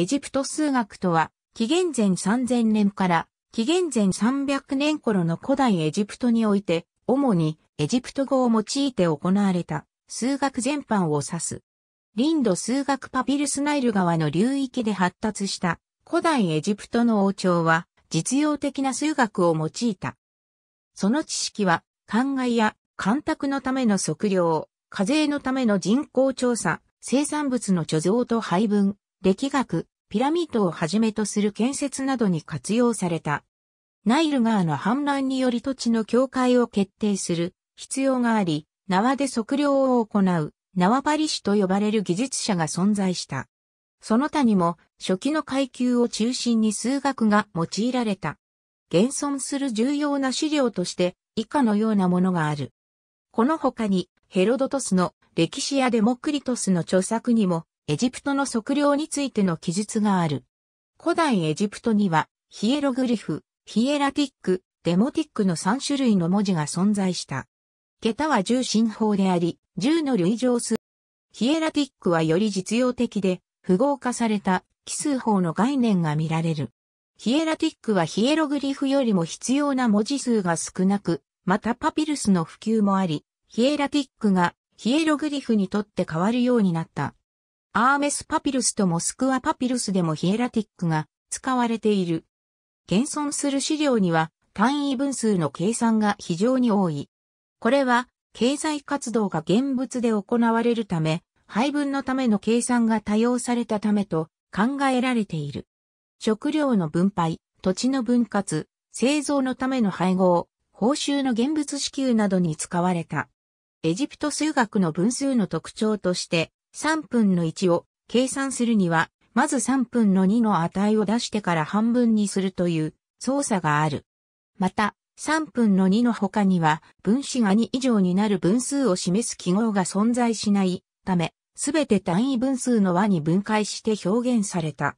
エジプト数学とは、紀元前3000年から紀元前300年頃の古代エジプトにおいて、主にエジプト語を用いて行われた数学全般を指す。リンド数学パピルスナイル川の流域で発達した古代エジプトの王朝は実用的な数学を用いた。その知識は、灌漑や干拓のための測量、課税のための人口調査、生産物の貯蔵と配分、歴学、ピラミッドをはじめとする建設などに活用された。ナイル川の氾濫により土地の境界を決定する必要があり、縄で測量を行う縄張り師と呼ばれる技術者が存在した。その他にも初期の階級を中心に数学が用いられた。現存する重要な資料として以下のようなものがある。この他にヘロドトスの歴史やデモクリトスの著作にもエジプトの測量についての記述がある。古代エジプトには、ヒエログリフ、ヒエラティック、デモティックの3種類の文字が存在した。桁は重心法であり、10の類乗数。ヒエラティックはより実用的で、符号化された奇数法の概念が見られる。ヒエラティックはヒエログリフよりも必要な文字数が少なく、またパピルスの普及もあり、ヒエラティックがヒエログリフにとって変わるようになった。アーメスパピルスとモスクワパピルスでもヒエラティックが使われている。現存する資料には単位分数の計算が非常に多い。これは経済活動が現物で行われるため、配分のための計算が多用されたためと考えられている。食料の分配、土地の分割、製造のための配合、報酬の現物支給などに使われた。エジプト数学の分数の特徴として、3分の1を計算するには、まず3分の2の値を出してから半分にするという操作がある。また、3分の2の他には、分子が2以上になる分数を示す記号が存在しないため、すべて単位分数の和に分解して表現された。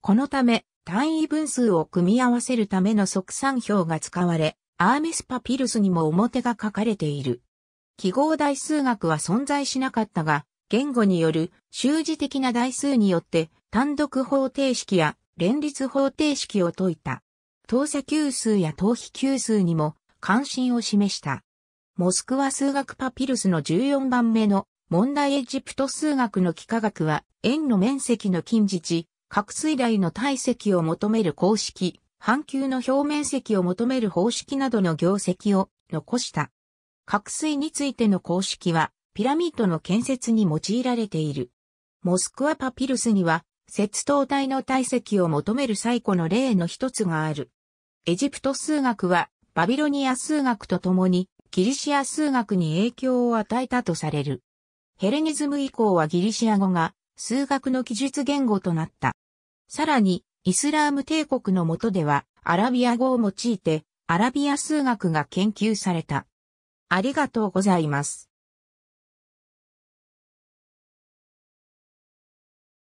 このため、単位分数を組み合わせるための即算表が使われ、アーメスパピルスにも表が書かれている。記号代数学は存在しなかったが、言語による周字的な代数によって単独方程式や連立方程式を解いた。等差級数や等比級数にも関心を示した。モスクワ数学パピルスの14番目の問題エジプト数学の幾何学は円の面積の近似値、角水台の体積を求める公式、半球の表面積を求める方式などの業績を残した。角水についての公式はピラミッドの建設に用いられている。モスクワパピルスには、雪刀体の体積を求める最古の例の一つがある。エジプト数学は、バビロニア数学とともに、ギリシア数学に影響を与えたとされる。ヘレニズム以降はギリシア語が数学の記述言語となった。さらに、イスラーム帝国の下では、アラビア語を用いて、アラビア数学が研究された。ありがとうございます。